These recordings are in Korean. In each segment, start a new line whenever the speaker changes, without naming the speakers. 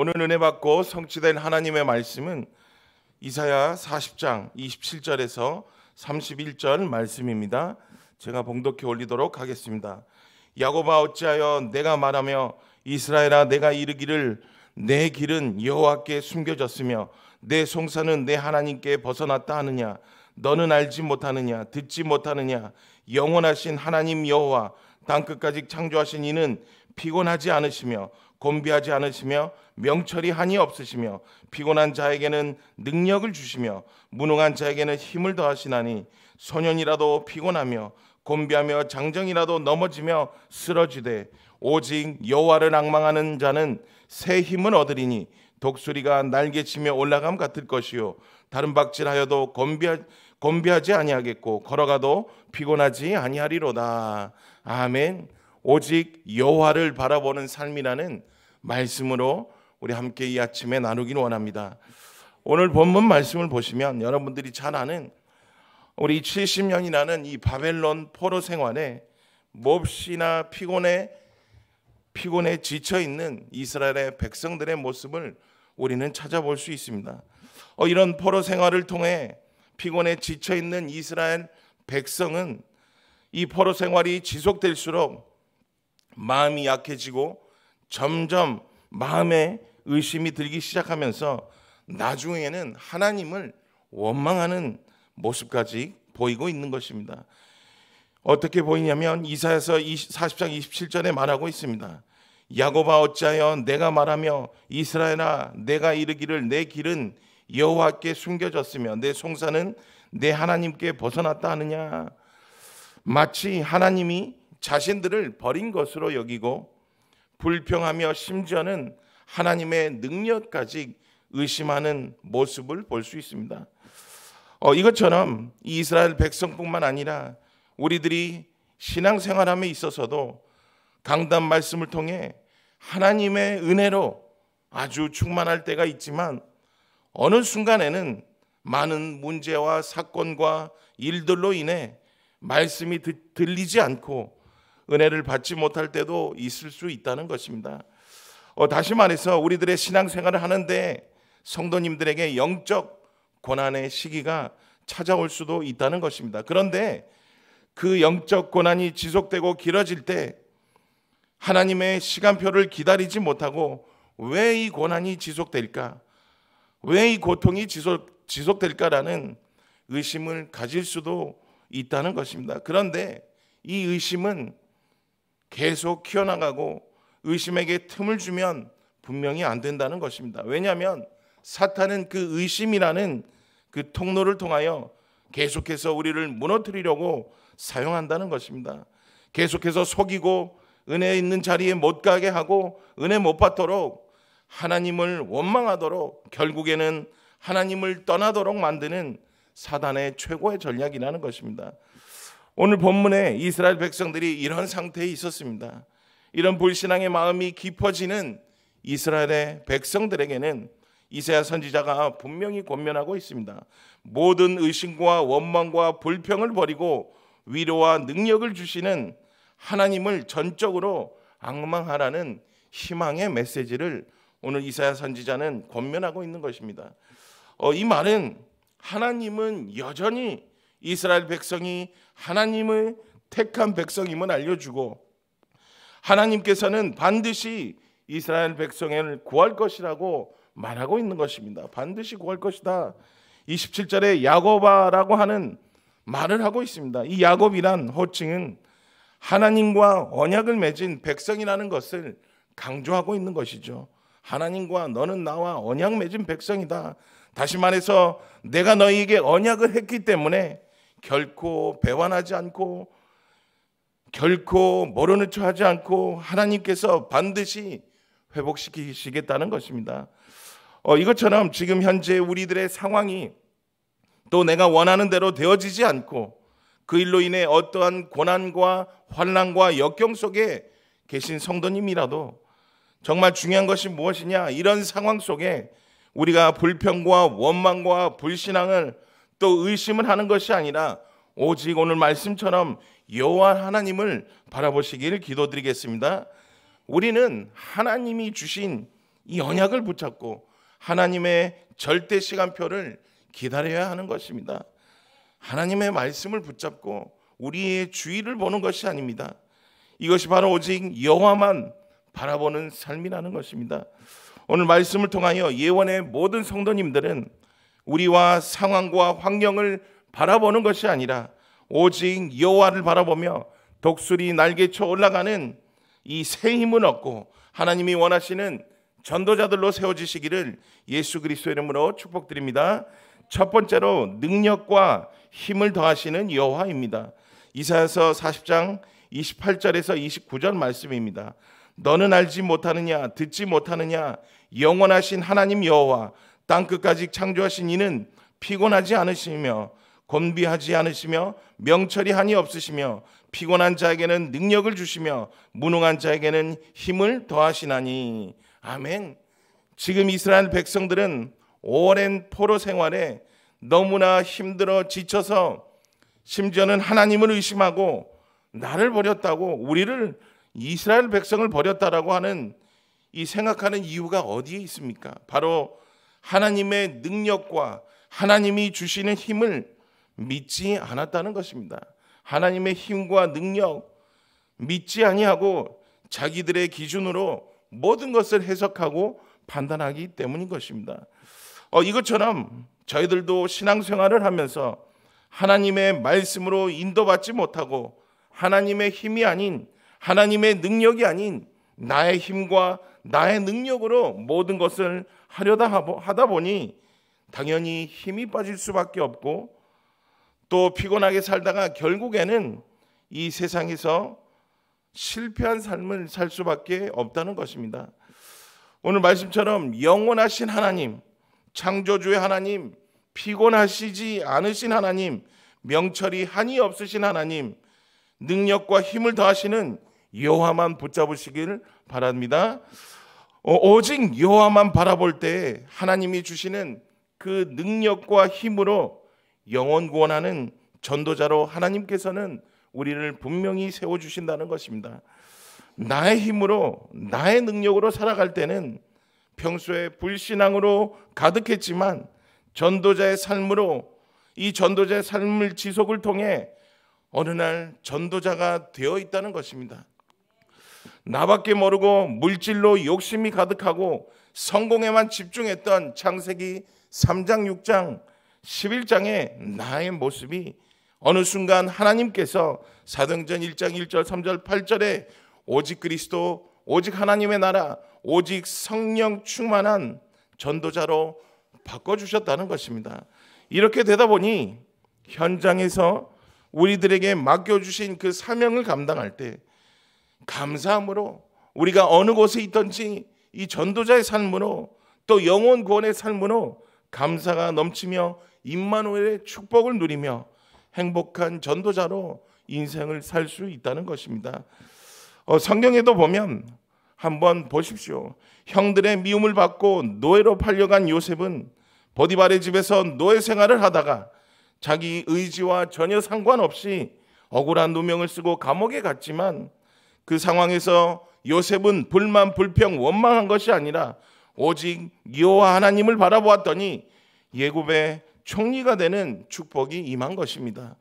오늘 은혜 받고 성취된 하나님의 말씀은 이사야 40장 27절에서 31절 말씀입니다. 제가 봉독해 올리도록 하겠습니다. 야고바 어찌하여 내가 말하며 이스라엘아 내가 이르기를 내 길은 여호와께 숨겨졌으며 내 송사는 내 하나님께 벗어났다 하느냐 너는 알지 못하느냐 듣지 못하느냐 영원하신 하나님 여호와 땅 끝까지 창조하신 이는 피곤하지 않으시며 곤비하지 않으시며 명철이 한이 없으시며 피곤한 자에게는 능력을 주시며 무능한 자에게는 힘을 더하시나니 소년이라도 피곤하며 곤비하며 장정이라도 넘어지며 쓰러지되 오직 여호와를 악망하는 자는 새 힘을 얻으리니 독수리가 날개치며 올라감 같을 것이요 다른 박질하여도 곤비하, 곤비하지 아니하겠고 걸어가도 피곤하지 아니하리로다 아멘 오직 여호와를 바라보는 삶이라는 말씀으로 우리 함께 이 아침에 나누기를 원합니다. 오늘 본문 말씀을 보시면 여러분들이 잘 아는 우리 70년이라는 이 바벨론 포로 생활에 몹시나 피곤해 피곤에 지쳐 있는 이스라엘의 백성들의 모습을 우리는 찾아볼 수 있습니다. 어, 이런 포로 생활을 통해 피곤에 지쳐 있는 이스라엘 백성은 이 포로 생활이 지속될수록 마음이 약해지고 점점 마음에 의심이 들기 시작하면서 나중에는 하나님을 원망하는 모습까지 보이고 있는 것입니다. 어떻게 보이냐면 이사에서 40장 27절에 말하고 있습니다. 야고바 어찌하여 내가 말하며 이스라엘아 내가 이르기를 내 길은 여호와께 숨겨졌으며 내 송사는 내 하나님께 벗어났다 하느냐 마치 하나님이 자신들을 버린 것으로 여기고 불평하며 심지어는 하나님의 능력까지 의심하는 모습을 볼 수 있습니다. 어, 이것처럼 이스라엘 백성뿐만 아니라 우리들이 신앙생활함에 있어서도 강단 말씀을 통해 하나님의 은혜로 아주 충만할 때가 있지만 어느 순간에는 많은 문제와 사건과 일들로 인해 말씀이 들리지 않고 은혜를 받지 못할 때도 있을 수 있다는 것입니다. 어, 다시 말해서 우리들의 신앙생활을 하는데 성도님들에게 영적 고난의 시기가 찾아올 수도 있다는 것입니다. 그런데 그 영적 고난이 지속되고 길어질 때 하나님의 시간표를 기다리지 못하고 왜 이 고난이 지속될까? 왜 이 고통이 지속, 지속될까라는 의심을 가질 수도 있다는 것입니다. 그런데 이 의심은 계속 키워나가고 의심에게 틈을 주면 분명히 안 된다는 것입니다. 왜냐하면 사탄은 그 의심이라는 그 통로를 통하여 계속해서 우리를 무너뜨리려고 사용한다는 것입니다. 계속해서 속이고 은혜 있는 자리에 못 가게 하고 은혜 못 받도록 하나님을 원망하도록 결국에는 하나님을 떠나도록 만드는 사단의 최고의 전략이라는 것입니다. 오늘 본문에 이스라엘 백성들이 이런 상태에 있었습니다. 이런 불신앙의 마음이 깊어지는 이스라엘의 백성들에게는 이사야 선지자가 분명히 권면하고 있습니다. 모든 의심과 원망과 불평을 버리고 위로와 능력을 주시는 하나님을 전적으로 악망하라는 희망의 메시지를 오늘 이사야 선지자는 권면하고 있는 것입니다. 어, 이 말은 하나님은 여전히 이스라엘 백성이 하나님을 택한 백성임을 알려주고 하나님께서는 반드시 이스라엘 백성을 구할 것이라고 말하고 있는 것입니다. 반드시 구할 것이다. 27절에 야곱아라고 하는 말을 하고 있습니다. 이 야곱이란 호칭은 하나님과 언약을 맺은 백성이라는 것을 강조하고 있는 것이죠. 하나님과 너는 나와 언약 맺은 백성이다. 다시 말해서 내가 너희에게 언약을 했기 때문에 결코 배반하지 않고 결코 모르는 척 하지 않고 하나님께서 반드시 회복시키시겠다는 것입니다. 어, 이것처럼 지금 현재 우리들의 상황이 또 내가 원하는 대로 되어지지 않고 그 일로 인해 어떠한 고난과 환란과 역경 속에 계신 성도님이라도 정말 중요한 것이 무엇이냐 이런 상황 속에 우리가 불평과 원망과 불신앙을 또 의심을 하는 것이 아니라 오직 오늘 말씀처럼 여호와 하나님을 바라보시길 기도드리겠습니다. 우리는 하나님이 주신 이 언약을 붙잡고 하나님의 절대 시간표를 기다려야 하는 것입니다. 하나님의 말씀을 붙잡고 우리의 주의를 보는 것이 아닙니다. 이것이 바로 오직 여호와만 바라보는 삶이라는 것입니다. 오늘 말씀을 통하여 예원의 모든 성도님들은 우리와 상황과 환경을 바라보는 것이 아니라 오직 여호와를 바라보며 독수리 날개쳐 올라가는 이 새힘은 얻고 하나님이 원하시는 전도자들로 세워지시기를 예수 그리스도 의 이름으로 축복드립니다. 첫 번째로 능력과 힘을 더하시는 여호와입니다. 이사야서 40장 28절에서 29절 말씀입니다. 너는 알지 못하느냐 듣지 못하느냐 영원하신 하나님 여호와 땅 끝까지 창조하신 이는 피곤하지 않으시며 곤비하지 않으시며 명철이 한이 없으시며 피곤한 자에게는 능력을 주시며 무능한 자에게는 힘을 더하시나니 아멘. 지금 이스라엘 백성들은 오랜 포로 생활에 너무나 힘들어 지쳐서 심지어는 하나님을 의심하고 나를 버렸다고 우리를 이스라엘 백성을 버렸다라고 하는 이 생각하는 이유가 어디에 있습니까? 바로 하나님의 능력과 하나님이 주시는 힘을 믿지 않았다는 것입니다. 하나님의 힘과 능력 믿지 아니하고 자기들의 기준으로 모든 것을 해석하고 판단하기 때문인 것입니다. 어, 이것처럼 저희들도 신앙생활을 하면서 하나님의 말씀으로 인도받지 못하고 하나님의 힘이 아닌 하나님의 능력이 아닌 나의 힘과 나의 능력으로 모든 것을 하려다 하다 보니 당연히 힘이 빠질 수밖에 없고 또 피곤하게 살다가 결국에는 이 세상에서 실패한 삶을 살 수밖에 없다는 것입니다. 오늘 말씀처럼 영원하신 하나님, 창조주의 하나님, 피곤하시지 않으신 하나님, 명철이 한이 없으신 하나님, 능력과 힘을 더하시는 여호와만 붙잡으시길 바랍니다. 어, 오직 여호와만 바라볼 때 하나님이 주시는 그 능력과 힘으로 영원 구원하는 전도자로 하나님께서는 우리를 분명히 세워 주신다는 것입니다. 나의 힘으로 나의 능력으로 살아갈 때는 평소에 불신앙으로 가득했지만 전도자의 삶으로 이 전도자의 삶을 지속을 통해 어느 날 전도자가 되어 있다는 것입니다. 나밖에 모르고 물질로 욕심이 가득하고 성공에만 집중했던 창세기 3장 6장 11장에 나의 모습이 어느 순간 하나님께서 사등전 1장 1절 3절 8절에 오직 그리스도 오직 하나님의 나라 오직 성령 충만한 전도자로 바꿔 주셨다는 것입니다. 이렇게 되다 보니 현장에서 우리들에게 맡겨 주신 그 사명을 감당할 때 감사함으로 우리가 어느 곳에 있든지 이 전도자의 삶으로 또 영혼 구원의 삶으로 감사가 넘치며 임마누엘의 축복을 누리며 행복한 전도자로 인생을 살 수 있다는 것입니다. 어, 성경에도 보면 한번 보십시오. 형들의 미움을 받고 노예로 팔려간 요셉은 보디발의 집에서 노예 생활을 하다가 자기 의지와 전혀 상관없이 억울한 누명을 쓰고 감옥에 갔지만 그 상황에서 요셉은 불만, 불평, 원망한 것이 아니라 오직 여호와 하나님을 바라보았더니 예굽의 총리가 되는 축복이 임한 것입니다.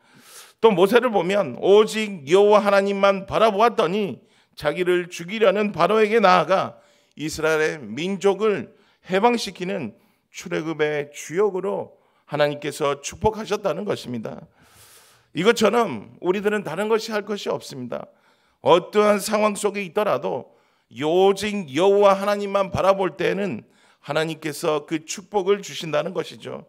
또 모세를 보면 오직 여호와 하나님만 바라보았더니 자기를 죽이려는 바로에게 나아가 이스라엘의 민족을 해방시키는 출애굽의 주역으로 하나님께서 축복하셨다는 것입니다. 이것처럼 우리들은 다른 것이 할 것이 없습니다. 어떠한 상황 속에 있더라도 요직 여호와 하나님만 바라볼 때에는 하나님께서 그 축복을 주신다는 것이죠.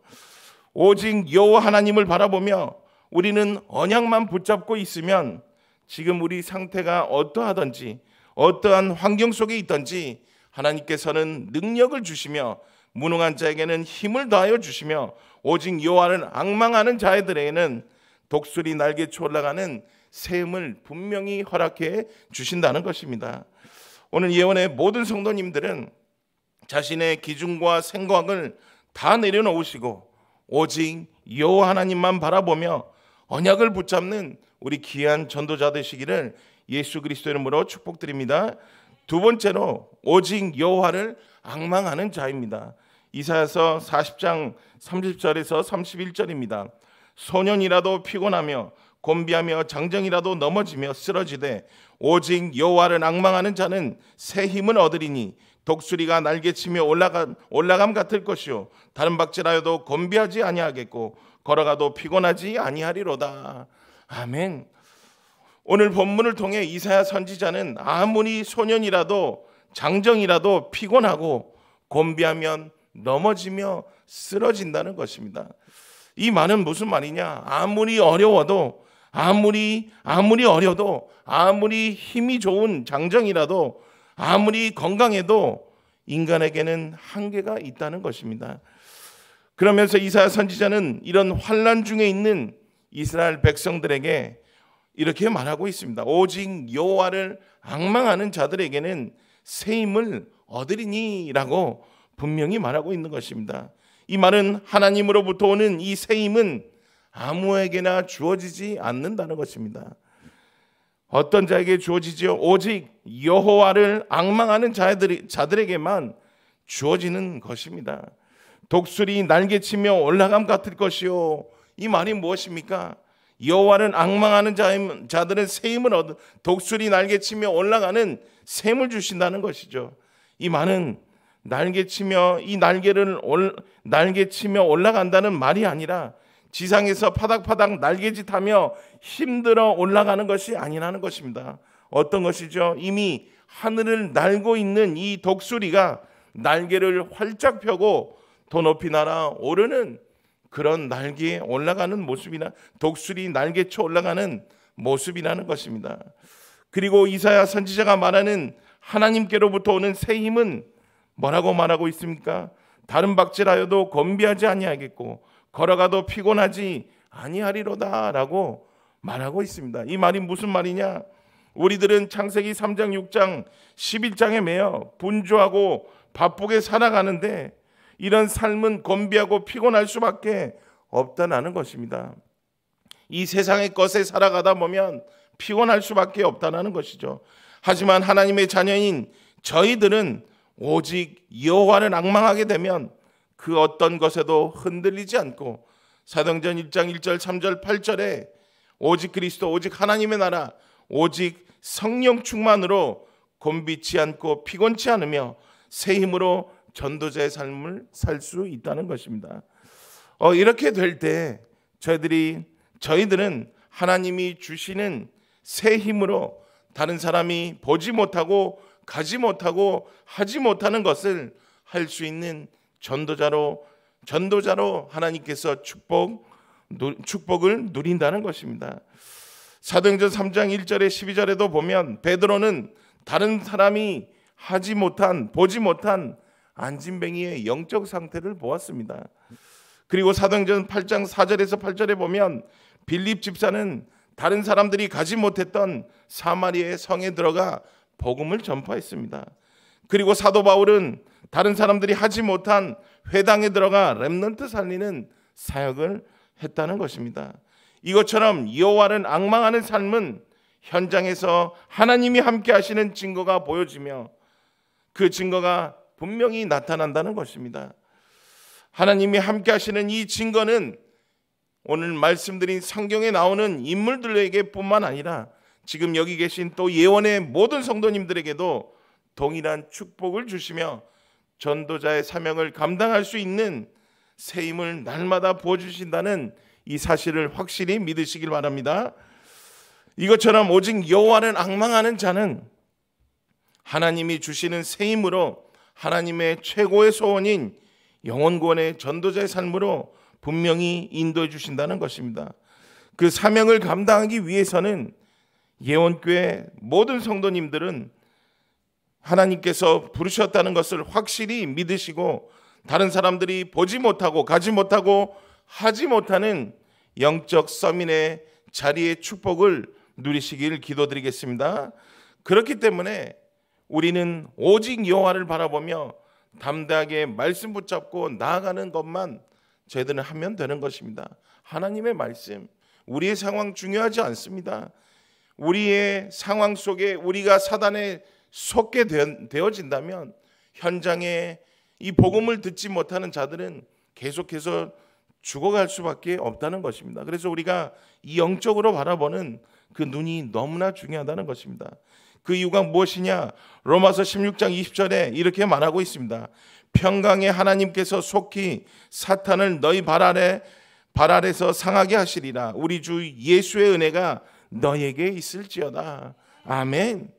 오직 여호와 하나님을 바라보며 우리는 언약만 붙잡고 있으면 지금 우리 상태가 어떠하든지 어떠한 환경 속에 있든지 하나님께서는 능력을 주시며 무능한 자에게는 힘을 더하여 주시며 오직 여호와를 악망하는 자들에게는 독수리 날개쳐 올라가는 샘을 분명히 허락해 주신다는 것입니다. 오늘 예언의 모든 성도님들은 자신의 기준과 생각을 다 내려놓으시고 오직 여호와 하나님만 바라보며 언약을 붙잡는 우리 귀한 전도자 되시기를 예수 그리스도 이름으로 축복드립니다. 두 번째로 오직 여호와를 악망하는 자입니다. 이사야서 40장 30절에서 31절입니다. 소년이라도 피곤하며 곤비하며 장정이라도 넘어지며 쓰러지되 오직 여호와를 악망하는 자는 새 힘을 얻으리니 독수리가 날개치며 올라감, 올라감 같을 것이요 다른 박질하여도 건비하지 아니하겠고 걸어가도 피곤하지 아니하리로다. 아멘. 오늘 본문을 통해 이사야 선지자는 아무리 소년이라도 장정이라도 피곤하고 곤비하면 넘어지며 쓰러진다는 것입니다. 이 말은 무슨 말이냐? 아무리 어려워도 아무리 아무리 어려도 아무리 힘이 좋은 장정이라도 아무리 건강해도 인간에게는 한계가 있다는 것입니다. 그러면서 이사야 선지자는 이런 환란 중에 있는 이스라엘 백성들에게 이렇게 말하고 있습니다. 오직 여호와를 악망하는 자들에게는 새 힘을 얻으리니라고 분명히 말하고 있는 것입니다. 이 말은 하나님으로부터 오는 이새 힘은 아무에게나 주어지지 않는다는 것입니다. 어떤 자에게 주어지지요? 오직 여호와를 악망하는 자들이, 자들에게만 주어지는 것입니다. 독수리 날개치며 올라감 같을 것이요. 이 말이 무엇입니까? 여호와는 악망하는 자들은 세임을 얻은 독수리 날개치며 올라가는 샘을 주신다는 것이죠. 이 말은 날개치며 이 날개를 날개치며 올라간다는 말이 아니라 지상에서 파닥파닥 날개짓하며 힘들어 올라가는 것이 아니라는 것입니다. 어떤 것이죠? 이미 하늘을 날고 있는 이 독수리가 날개를 활짝 펴고 더 높이 날아 오르는 그런 날개에 올라가는 모습이나 독수리 날개쳐 올라가는 모습이라는 것입니다. 그리고 이사야 선지자가 말하는 하나님께로부터 오는 새 힘은 뭐라고 말하고 있습니까? 다른 박질하여도 건비하지 아니하겠고 걸어가도 피곤하지 아니하리로다라고 말하고 있습니다. 이 말이 무슨 말이냐? 우리들은 창세기 3장, 6장, 11장에 매여 분주하고 바쁘게 살아가는데 이런 삶은 건비하고 피곤할 수밖에 없다는 것입니다. 이 세상의 것에 살아가다 보면 피곤할 수밖에 없다는 것이죠. 하지만 하나님의 자녀인 저희들은 오직 여호와를 악망하게 되면 그 어떤 것에도 흔들리지 않고 사도행전 1장 1절 3절 8절에 오직 그리스도 오직 하나님의 나라 오직 성령 충만으로 곤비치 않고 피곤치 않으며 새 힘으로 전도자의 삶을 살 수 있다는 것입니다. 어, 이렇게 될 때 저희들이 저희들은 하나님이 주시는 새 힘으로 다른 사람이 보지 못하고 가지 못하고 하지 못하는 것을 할 수 있는 전도자로 전도자로 하나님께서 축복 축복을 누린다는 것입니다. 사도행전 3장 1절에 12절에도 보면 베드로는 다른 사람이 하지 못한 보지 못한 안진뱅이의 영적 상태를 보았습니다. 그리고 사도행전 8장 4절에서 8절에 보면 빌립 집사는 다른 사람들이 가지 못했던 사마리아의 성에 들어가 복음을 전파했습니다. 그리고 사도 바울은 다른 사람들이 하지 못한 회당에 들어가 렘넌트 살리는 사역을 했다는 것입니다. 이것처럼 여호와를 악망하는 삶은 현장에서 하나님이 함께 하시는 증거가 보여지며 그 증거가 분명히 나타난다는 것입니다. 하나님이 함께 하시는 이 증거는 오늘 말씀드린 성경에 나오는 인물들에게뿐만 아니라 지금 여기 계신 또 예원의 모든 성도님들에게도 동일한 축복을 주시며 전도자의 사명을 감당할 수 있는 새 힘을 날마다 부어 주신다는 이 사실을 확실히 믿으시길 바랍니다. 이것처럼 오직 여호와를 악망하는 자는 하나님이 주시는 새 힘으로 하나님의 최고의 소원인 영원권의 전도자의 삶으로 분명히 인도해 주신다는 것입니다. 그 사명을 감당하기 위해서는 예원교회 모든 성도님들은 하나님께서 부르셨다는 것을 확실히 믿으시고 다른 사람들이 보지 못하고 가지 못하고 하지 못하는 영적 서민의 자리의 축복을 누리시길 기도드리겠습니다. 그렇기 때문에 우리는 오직 여호와를 바라보며 담대하게 말씀 붙잡고 나아가는 것만 저희들 하면 되는 것입니다. 하나님의 말씀, 우리의 상황 중요하지 않습니다. 우리의 상황 속에 우리가 사단의 속게 되어진다면 현장에 이 복음을 듣지 못하는 자들은 계속해서 죽어갈 수밖에 없다는 것입니다. 그래서 우리가 영적으로 바라보는 그 눈이 너무나 중요하다는 것입니다. 그 이유가 무엇이냐? 로마서 16장 20절에 이렇게 말하고 있습니다. 평강의 하나님께서 속히 사탄을 너희 발 아래 발 아래서 상하게 하시리라. 우리 주 예수의 은혜가 너에게 있을지어다. 아멘.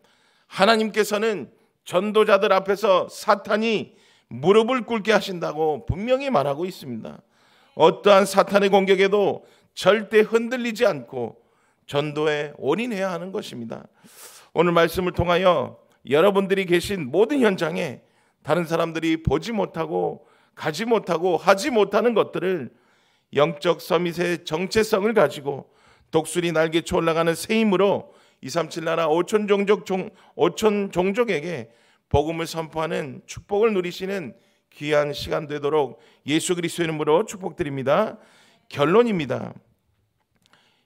하나님께서는 전도자들 앞에서 사탄이 무릎을 꿇게 하신다고 분명히 말하고 있습니다. 어떠한 사탄의 공격에도 절대 흔들리지 않고 전도에 올인해야 하는 것입니다. 오늘 말씀을 통하여 여러분들이 계신 모든 현장에 다른 사람들이 보지 못하고 가지 못하고 하지 못하는 것들을 영적 서밋의 정체성을 가지고 독수리 날개쳐 올라가는 새 힘으로 237 나라 5천 종족 종 5천 종족에게 복음을 선포하는 축복을 누리시는 귀한 시간 되도록 예수 그리스도의 이름으로 축복드립니다. 결론입니다.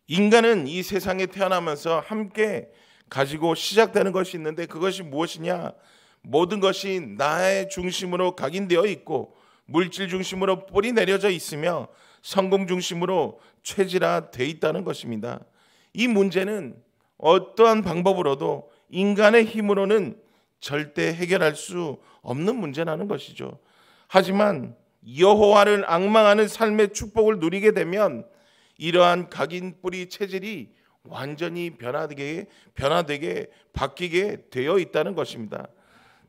인간은 이 세상에 태어나면서 함께 가지고 시작되는 것이 있는데 그것이 무엇이냐? 모든 것이 나의 중심으로 각인되어 있고 물질 중심으로 뿌리 내려져 있으며 성공 중심으로 체질화돼 있다는 것입니다. 이 문제는 어떠한 방법으로도 인간의 힘으로는 절대 해결할 수 없는 문제라는 것이죠. 하지만 여호와를 악망하는 삶의 축복을 누리게 되면 이러한 각인 뿌리 체질이 완전히 변화되게 변화되게 바뀌게 되어 있다는 것입니다.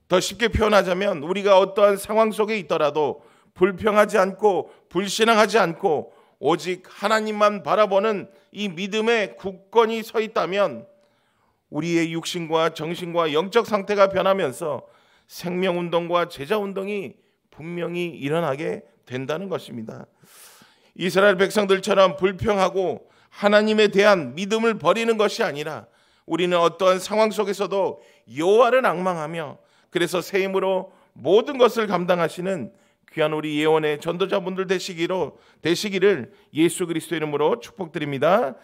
더 쉽게 표현하자면 우리가 어떠한 상황 속에 있더라도 불평하지 않고 불신앙하지 않고 오직 하나님만 바라보는 이믿음의 굳건히 서 있다면 우리의 육신과 정신과 영적 상태가 변하면서 생명 운동과 제자 운동이 분명히 일어나게 된다는 것입니다. 이스라엘 백성들처럼 불평하고 하나님에 대한 믿음을 버리는 것이 아니라 우리는 어떠한 상황 속에서도 여호와를 악망하며 그래서 새 힘으로 모든 것을 감당하시는 귀한 우리 예원의 전도자분들 되시기로 되시기를 예수 그리스도 이름으로 축복드립니다.